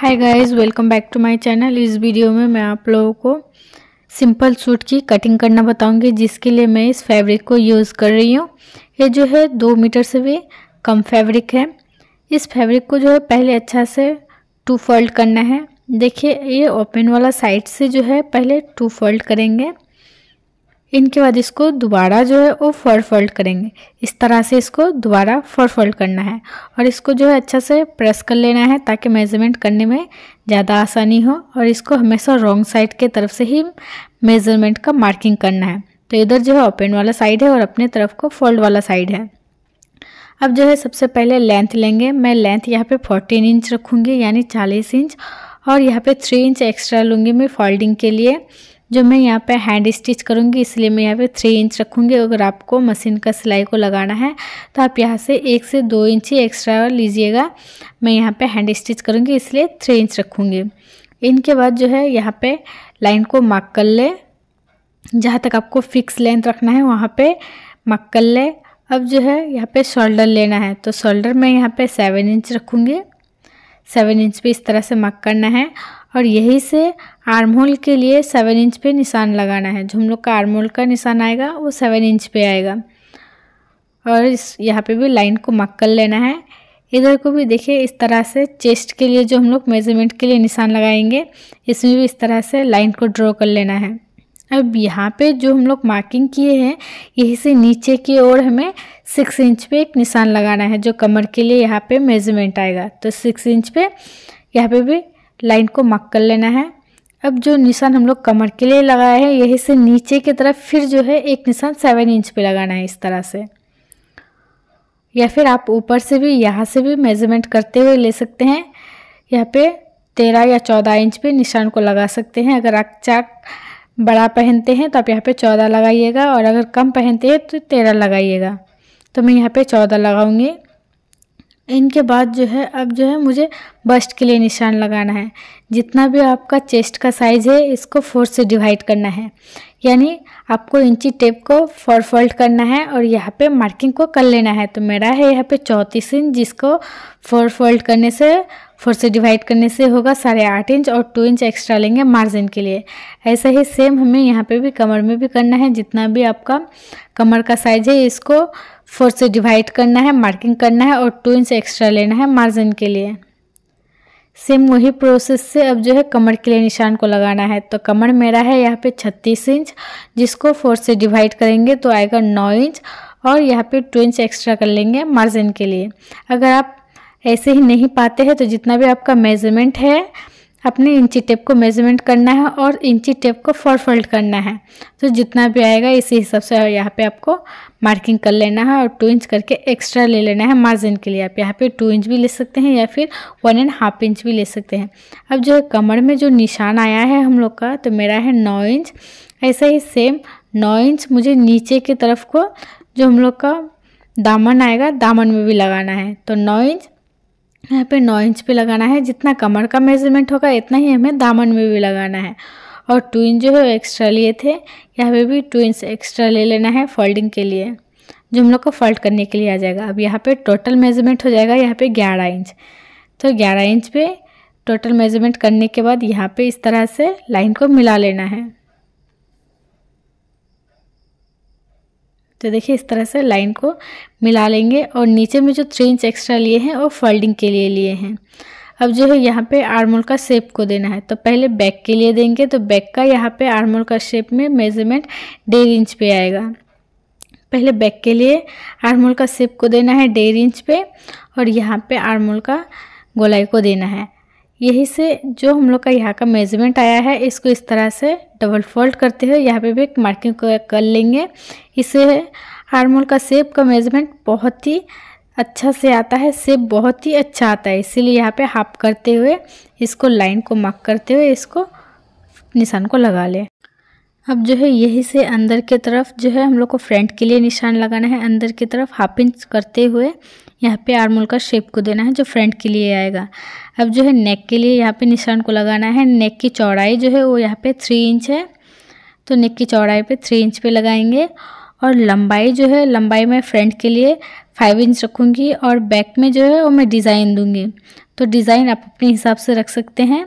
hi guys welcome back to my channel इस video में मैं आप लोगों को सिंपल सूट की कटिंग करना बताऊंगी जिसके लिए मैं इस फैब्रिक को यूज़ कर रही हूँ ये जो है दो मीटर से भी कम फैब्रिक है इस फैब्रिक को जो है पहले अच्छा से टू फोल्ड करना है देखिए ये ओपन वाला साइड से जो है पहले टू फोल्ड करेंगे इनके बाद इसको दोबारा जो है वो फर फोल्ड करेंगे इस तरह से इसको दोबारा फर फोल्ड करना है और इसको जो है अच्छा से प्रेस कर लेना है ताकि मेज़रमेंट करने में ज़्यादा आसानी हो और इसको हमेशा रॉन्ग साइड के तरफ से ही मेज़रमेंट का मार्किंग करना है तो इधर जो है ओपन वाला साइड है और अपने तरफ को फोल्ड वाला साइड है अब जो है सबसे पहले लेंथ लेंगे मैं लेंथ यहाँ पे 14 इंच रखूँगी यानी 40 इंच और यहाँ पे 3 इंच एक्स्ट्रा लूँगी मैं फोल्डिंग के लिए जो मैं यहाँ पे हैंड स्टिच करूँगी इसलिए मैं यहाँ पे थ्री इंच रखूँगी अगर आपको मशीन का सिलाई को लगाना है तो आप यहाँ से एक से दो इंच ही एक्स्ट्रा लीजिएगा मैं यहाँ पे हैंड स्टिच करूँगी इसलिए थ्री इंच रखूँगी इनके बाद जो है यहाँ पे लाइन को मार्क कर ले जहाँ तक आपको फिक्स लेंथ रखना है वहाँ पर मार्क कर ले अब जो है यहाँ पे शोल्डर लेना है तो शोल्डर मैं यहाँ पर सेवन इंच रखूँगी सेवन इंच भी इस तरह से मार्क करना है और यही से आर्म होल के लिए सेवन इंच पे निशान लगाना है जो हम लोग का आर्म होल का निशान आएगा वो सेवन इंच पे आएगा और इस यहाँ पे भी लाइन को मार्क कर लेना है इधर को भी देखिए इस तरह से चेस्ट के लिए जो हम लोग मेजरमेंट के लिए निशान लगाएंगे इसमें भी इस तरह से लाइन को ड्रॉ कर लेना है अब यहाँ पे जो हम लोग मार्किंग किए हैं यही से नीचे की ओर हमें सिक्स इंच पे एक निशान लगाना है जो कमर के लिए यहाँ पे मेजरमेंट आएगा तो सिक्स इंच पे यहाँ पे भी लाइन को मार्क कर लेना है अब जो निशान हम लोग कमर के लिए लगाए हैं यही से नीचे की तरफ फिर जो है एक निशान सेवन इंच पे लगाना है इस तरह से या फिर आप ऊपर से भी यहाँ से भी मेजरमेंट करते हुए ले सकते हैं यहाँ पे तेरह या चौदह इंच पे निशान को लगा सकते हैं अगर आप चाक बड़ा पहनते हैं तो आप यहाँ पर चौदह लगाइएगा और अगर कम पहनते हैं तो तेरह लगाइएगा तो मैं यहाँ पर चौदह लगाऊँगी इनके बाद जो है अब जो है मुझे बस्ट के लिए निशान लगाना है जितना भी आपका चेस्ट का साइज़ है इसको फोर से डिवाइड करना है यानी आपको इंची टेप को फोर फोल्ड करना है और यहाँ पे मार्किंग को कर लेना है तो मेरा है यहाँ पे चौंतीस इंच जिसको फोर फोल्ड करने से फोर से डिवाइड करने से होगा साढ़े आठ इंच और टू इंच एक्स्ट्रा लेंगे मार्जिन के लिए ऐसा ही सेम हमें यहाँ पे भी कमर में भी करना है जितना भी आपका कमर का साइज़ है इसको फोर से डिवाइड करना है मार्किंग करना है और टू इंच एक्स्ट्रा लेना है मार्जिन के लिए सेम वही प्रोसेस से अब जो है कमर के लिए निशान को लगाना है तो कमर मेरा है यहाँ पे 36 इंच जिसको फोर से डिवाइड करेंगे तो आएगा 9 इंच और यहाँ पे 2 इंच एक्स्ट्रा कर लेंगे मार्जिन के लिए अगर आप ऐसे ही नहीं पाते हैं तो जितना भी आपका मेजरमेंट है अपने इंची टेप को मेजरमेंट करना है और इंची टेप को फोर फोल्ड करना है तो जितना भी आएगा इसी हिसाब से यहाँ पे आपको मार्किंग कर लेना है और टू इंच करके एक्स्ट्रा ले लेना है मार्जिन के लिए आप यहाँ पे टू इंच भी ले सकते हैं या फिर वन एंड हाफ इंच भी ले सकते हैं अब जो है कमर में जो निशान आया है हम लोग का तो मेरा है नौ इंच ऐसा ही सेम नौ इंच मुझे नीचे की तरफ को जो हम लोग का दामन आएगा दामन में भी लगाना है तो नौ इंच यहाँ पे नौ इंच पे लगाना है जितना कमर का मेजरमेंट होगा इतना ही हमें दामन में भी लगाना है और टू इंच जो है वो एक्स्ट्रा लिए थे यहाँ पे भी टू इंच एक्स्ट्रा ले लेना है फोल्डिंग के लिए जो हम लोग को फोल्ड करने के लिए आ जाएगा अब यहाँ पे टोटल मेजरमेंट हो जाएगा यहाँ पे ग्यारह इंच तो ग्यारह इंच पे टोटल मेजरमेंट करने के बाद यहाँ पे इस तरह से लाइन को मिला लेना है तो देखिए इस तरह से लाइन को मिला लेंगे और नीचे में जो थ्री इंच एक्स्ट्रा लिए हैं वो फोल्डिंग के लिए लिए हैं अब जो है यहाँ पे आर्मोल का शेप को देना है तो पहले बैक के लिए देंगे तो बैक का यहाँ पे आर्मोल का शेप में मेजरमेंट डेढ़ इंच पे आएगा पहले बैक के लिए आर्मोल का शेप को देना है डेढ़ इंच पे और यहाँ पे आर्मोल का गोलाई को देना है यही से जो हम लोग का यहाँ का मेजरमेंट आया है इसको इस तरह से डबल फोल्ड करते हुए यहाँ पे भी एक मार्किंग कर लेंगे इससे हारमोल का सेप का मेजरमेंट बहुत ही अच्छा से आता है सेप बहुत ही अच्छा आता है इसीलिए यहाँ पे हाफ करते हुए इसको लाइन को मार्क करते हुए इसको निशान को लगा लें अब जो है यही से अंदर की तरफ जो है हम लोग को फ्रंट के लिए निशान लगाना है अंदर की तरफ हाफ इंच करते हुए यहाँ पे आर्मोल का शेप को देना है जो फ्रंट के लिए आएगा अब जो है नेक के लिए यहाँ पे निशान को लगाना है नेक की चौड़ाई जो है वो यहाँ पे थ्री इंच है तो नेक की चौड़ाई पे थ्री इंच पे लगाएंगे और लंबाई जो है लंबाई मैं फ्रंट के लिए फाइव इंच रखूँगी और बैक में जो है वो मैं डिज़ाइन दूँगी तो डिज़ाइन आप अपने हिसाब से रख सकते हैं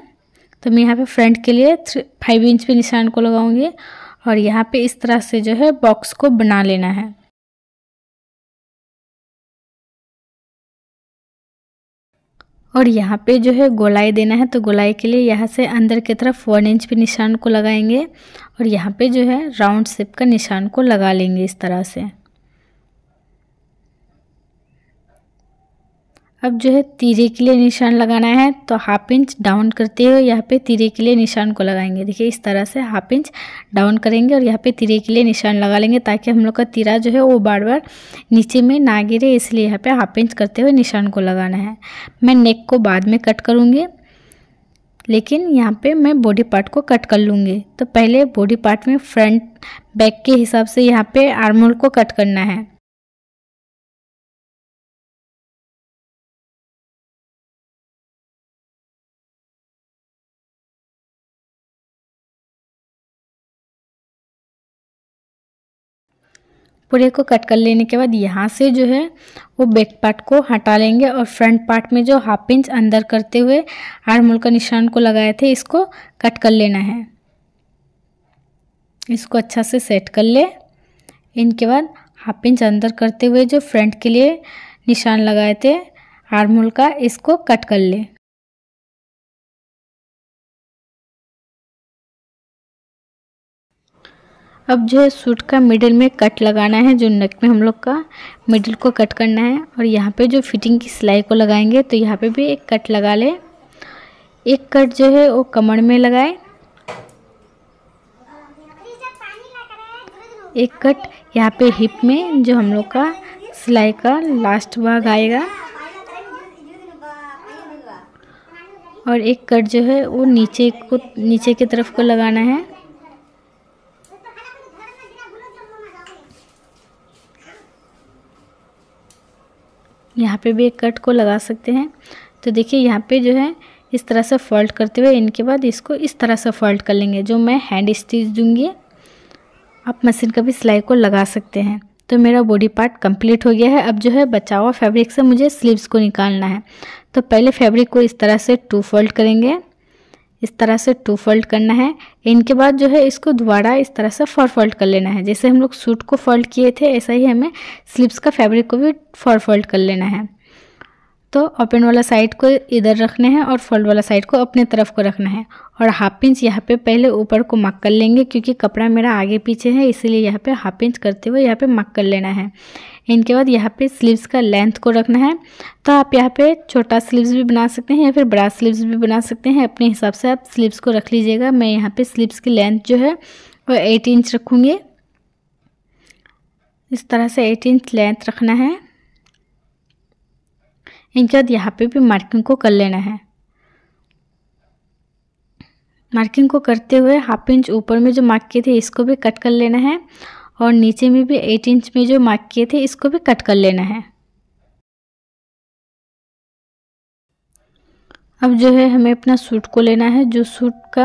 तो मैं यहाँ पर फ्रंट के लिए फाइव इंच पर निशान को लगाऊँगी और यहाँ पे इस तरह से जो है बॉक्स को बना लेना है और यहाँ पे जो है गोलाई देना है तो गोलाई के लिए यहाँ से अंदर की तरफ वन इंच पे निशान को लगाएंगे और यहाँ पे जो है राउंड शेप का निशान को लगा लेंगे इस तरह से अब जो है तीरे के लिए निशान लगाना है तो हाफ इंच डाउन करते हुए यहाँ पे तीरे के लिए निशान को लगाएंगे देखिए इस तरह से हाफ इंच डाउन करेंगे और यहाँ पे तीरे के लिए निशान लगा लेंगे ताकि हम लोग का तीरा जो है वो बार बार नीचे में ना गिरे इसलिए यहाँ पे हाफ इंच करते हुए निशान को लगाना है मैं नेक को बाद में कट करूँगी लेकिन यहाँ पर मैं बॉडी पार्ट को कट कर लूँगी तो पहले बॉडी पार्ट में फ्रंट बैक के हिसाब से यहाँ पर आर्मोल को कट करना है पूरे को कट कर लेने के बाद यहाँ से जो है वो बैक पार्ट को हटा लेंगे और फ्रंट पार्ट में जो हाफ इंच अंदर करते हुए हारमोल का निशान को लगाए थे इसको कट कर लेना है इसको अच्छा से सेट कर ले इनके बाद हाफ इंच अंदर करते हुए जो फ्रंट के लिए निशान लगाए थे हारमोल का इसको कट कर ले अब जो है सूट का मिडिल में कट लगाना है जो नेक में हम लोग का मिडिल को कट करना है और यहाँ पे जो फिटिंग की सिलाई को लगाएंगे तो यहाँ पे भी एक कट लगा ले एक कट जो है वो कमर में लगाए एक कट यहाँ पे हिप में जो हम लोग का सिलाई का लास्ट भाग आएगा और एक कट जो है वो नीचे को नीचे की तरफ को लगाना है यहाँ पे भी एक कट को लगा सकते हैं तो देखिए यहाँ पे जो है इस तरह से फोल्ड करते हुए इनके बाद इसको इस तरह से फोल्ड कर लेंगे जो मैं हैंड स्टिच दूँगी आप मशीन का भी सिलाई को लगा सकते हैं तो मेरा बॉडी पार्ट कंप्लीट हो गया है अब जो है बचा हुआ फैब्रिक से मुझे स्लीव्स को निकालना है तो पहले फैब्रिक को इस तरह से टू फोल्ड करेंगे इस तरह से टू फोल्ड करना है इनके बाद जो है इसको दोबारा इस तरह से फोर फोल्ड कर लेना है जैसे हम लोग सूट को फोल्ड किए थे ऐसा ही हमें स्लिप्स का फैब्रिक को भी फोर फोल्ड कर लेना है तो ओपन वाला साइड को इधर रखना है और फोल्ड वाला साइड को अपने तरफ को रखना है और हाफ इंच यहाँ पे पहले ऊपर को मक कर लेंगे क्योंकि कपड़ा मेरा आगे पीछे है इसीलिए यहाँ पे हाफ इंच करते हुए यहाँ पे मक कर लेना है इनके बाद यहाँ पे स्लीव्स का लेंथ को रखना है तो आप यहाँ पे छोटा स्लीव्स भी बना सकते हैं या फिर बड़ा स्लीव्स भी बना सकते हैं अपने हिसाब से आप स्लीव्स को रख लीजिएगा मैं यहाँ पर स्लीव्स की लेंथ जो है वो एट इंच रखूँगी इस तरह से एट इंच लेंथ रखना है इनके बाद यहाँ पे भी मार्किंग को कर लेना है मार्किंग को करते हुए हाफ इंच ऊपर में जो मार्क किए थे इसको भी कट कर लेना है और नीचे में भी एट इंच में जो मार्क किए थे इसको भी कट कर लेना है अब जो है हमें अपना सूट को लेना है जो सूट का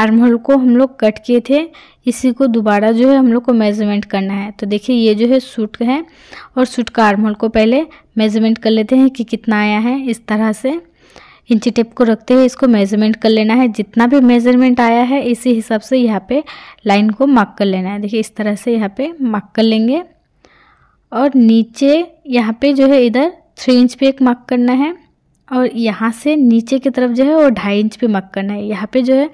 आर्म होल को हम लोग कट किए थे इसी को दोबारा जो है हम लोग को मेज़रमेंट करना है तो देखिए ये जो है सूट है और सूट का आर्म होल को पहले मेज़रमेंट कर लेते हैं कि कितना आया है इस तरह से इंची टेप को रखते हुए इसको मेज़रमेंट कर लेना है जितना भी मेज़रमेंट आया है इसी हिसाब से यहाँ पर लाइन को मार्क कर लेना है देखिए इस तरह से यहाँ पर मार्क कर लेंगे और नीचे यहाँ पर जो है इधर थ्री इंच पर एक मार्क करना है और यहाँ से नीचे की तरफ जो है वो ढाई इंच पे मार्क करना है यहाँ पे जो है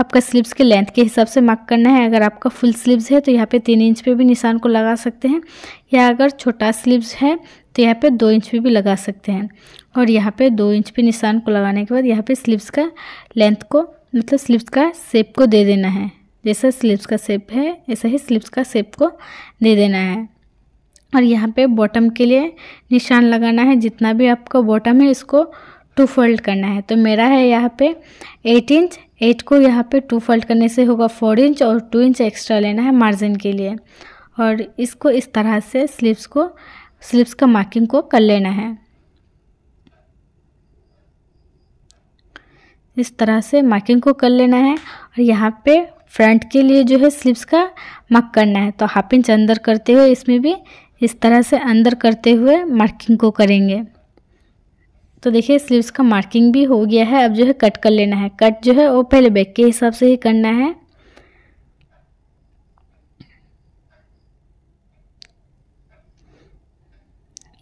आपका स्लीव्स के लेंथ के हिसाब से मार्क करना है अगर आपका फुल स्लीव्स है तो यहाँ पे तीन इंच पे भी निशान को लगा सकते हैं या अगर छोटा स्लीव्स है तो यहाँ पे दो इंच पे भी लगा सकते हैं और यहाँ पे दो इंच पे निशान को लगाने के बाद यहाँ पर स्लीव्स का लेंथ को मतलब स्लीव्स का शेप को दे देना है जैसा स्लीव्स का शेप है ऐसा ही स्लीव्स का शेप को दे देना है और यहाँ पे बॉटम के लिए निशान लगाना है जितना भी आपका बॉटम है इसको टू फोल्ड करना है तो मेरा है यहाँ पे एट इंच एट को यहाँ पे टू फोल्ड करने से होगा फोर इंच और टू इंच एक्स्ट्रा लेना है मार्जिन के लिए और इसको इस तरह से स्लिप्स को स्लिप्स का मार्किंग को कर लेना है इस तरह से मार्किंग को कर लेना है और यहाँ पे फ्रंट के लिए जो है स्लिप्स का मार्क करना है तो हाफ इंच अंदर करते हुए इसमें भी इस तरह से अंदर करते हुए मार्किंग को करेंगे तो देखिए स्लीव्स का मार्किंग भी हो गया है अब जो है कट कर लेना है कट जो है वो पहले बैक के हिसाब से ही करना है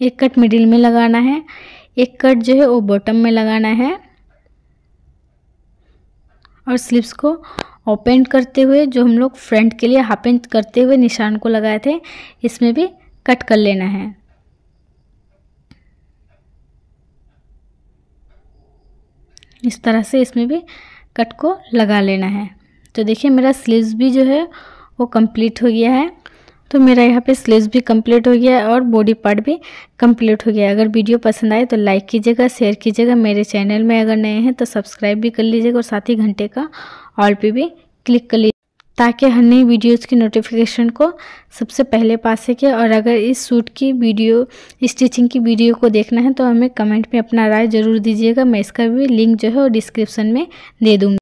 एक कट मिडिल में लगाना है एक कट जो है वो बॉटम में लगाना है और स्लीव्स को ओपन करते हुए जो हम लोग फ्रंट के लिए हाफ इंच करते हुए निशान को लगाए थे इसमें भी कट कर लेना है इस तरह से इसमें भी कट को लगा लेना है तो देखिए मेरा स्लीव्स भी जो है वो कंप्लीट हो गया है तो मेरा यहाँ पे स्लीव्स भी कंप्लीट हो गया है और बॉडी पार्ट भी कंप्लीट हो गया है अगर वीडियो पसंद आए तो लाइक कीजिएगा शेयर कीजिएगा मेरे चैनल में अगर नए हैं तो सब्सक्राइब भी कर लीजिएगा और साथ ही घंटे का ऑल पे भी क्लिक कर लीजिए ताकि हर नई वीडियोस की नोटिफिकेशन को सबसे पहले पा सके और अगर इस सूट की वीडियो स्टिचिंग की वीडियो को देखना है तो हमें कमेंट में अपना राय ज़रूर दीजिएगा मैं इसका भी लिंक जो है वो डिस्क्रिप्सन में दे दूँगी